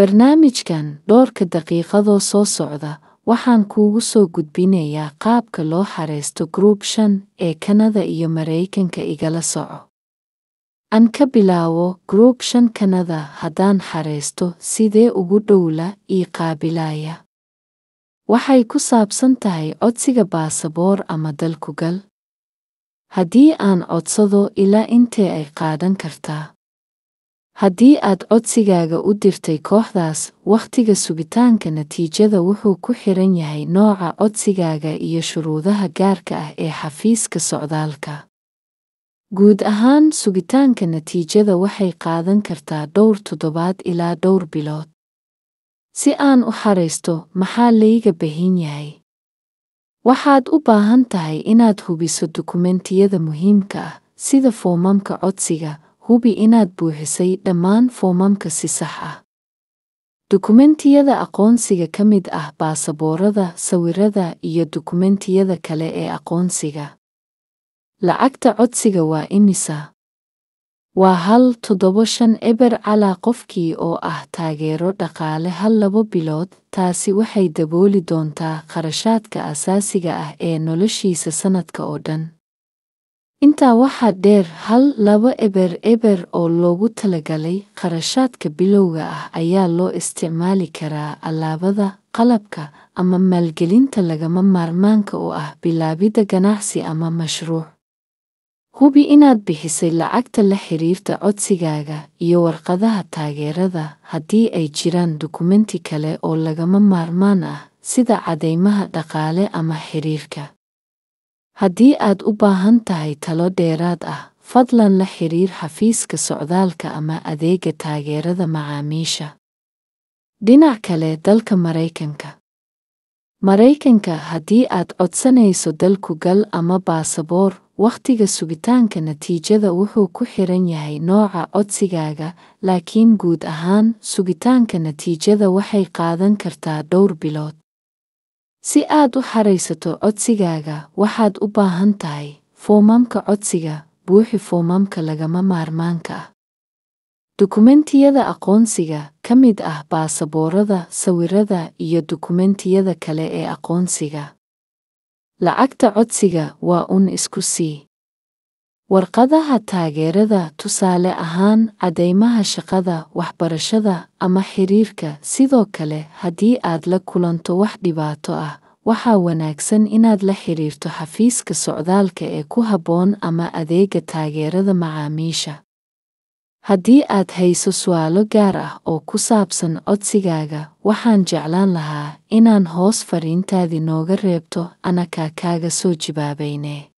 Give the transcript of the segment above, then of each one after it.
barnaamijkan dhowrka daqiiqadoo soo socda waxaan kuugu soo gudbinayaa qaabka loo xareysto gruub shan ee kanada iyo maraykanka igala soco aan ka bilaawo gruub shan kanada haddaan xareysto sidee ugu dhowla ii qaabilaaya waxay ku saabsan tahay codsiga baasaboor ama dalkugal haddii aan codsado ilaa intee ay qaadan kartaa haddii aad codsigaaga u dirtay kooxdaas wakhtiga sugitaanka natiijada wuxuu ku xiran yahay nooca codsigaaga iyo shuruudaha gaarka ah ee xafiiska socdaalka guud ahaan sugitaanka natiijada waxay qaadan kartaa dhowr toddobaad ilaa dhowr bilood si aan u xaraysto maxaa layga bahin yahay waxaad u baahan tahay inaad hubiso dukumentiyada muhiimka ah sida foomamka codsiga Hubi inaad buuxisay dhammaan foomamka si sax ah. Dukumentiyada aqoonsiga ka mid ah baasaboorada, sawirada, iyo dukumentiyada kale ee aqoonsiga. Lacagta codsiga waa imisa? Waa hal toddobo shan eber calaa qofkii oo ah taageero dhaqaale hal labo bilood. Taasi waxay dabooli doontaa kharashaadka asaasiga ah ee noloshiisa sannadka oo dhan. Intaa waxaa dheer, hal laba eber eber oo loogu talagalay kharashaadka bilowga ah ayaa loo isticmaali karaa alaabada, qalabka, ama maalgelinta lagama maarmaanka u ah bilaabidda ganacsi ama mashruuc. Hubi inaad bixisay lacagta la xiriirta codsigaaga iyo warqadaha taageerada haddii ay jiraan dukumenti kale oo lagama maarmaan ah, sida cadeymaha dhaqaale ama xiriirka haddii aad u baahan tahay talo dheeraad ah fadlan la xiriir xafiiska socdaalka ama adeega taageerada macaamiisha dhinac kale dalka maraykanka maraykanka haddii aad codsanayso dalku gal ama baasaboor wakhtiga sugitaanka natiijada wuxuu ku xiran yahay nooca codsigaaga laakiin guud ahaan sugitaanka natiijada waxay qaadan kartaa dhowr bilood si aad u xaraysato codsigaaga waxaad u baahan tahay foomamka codsiga buuxi foomamka lagama maarmaanka ah dukumentiyada aqoonsiga ka mid ah baasaboorada sawirada iyo dukumentiyada kale ee aqoonsiga lacagta codsiga waa un isku sii warqadaha taageerada tusaale ahaan caddaymaha shaqada waxbarashada ama xiriirka sidoo kale haddii aad la kulanto wax dhibaato ah waxaa wanaagsan inaad la xiriirto xafiiska socdaalka ee ku habboon ama adeega taageerada macaamiisha haddii aad hayso su'aalo gaar ah oo ku saabsan codsigaaga waxaan jeclaan lahaa inaan hoos fariintaadii nooga reebto anakaa kaaga soo jibaabayne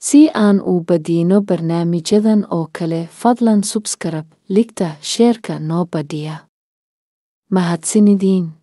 si aan u badino barnaamijyadan oo kale fadlan subskarab ligta sheerka noo badhiya mahadsanidin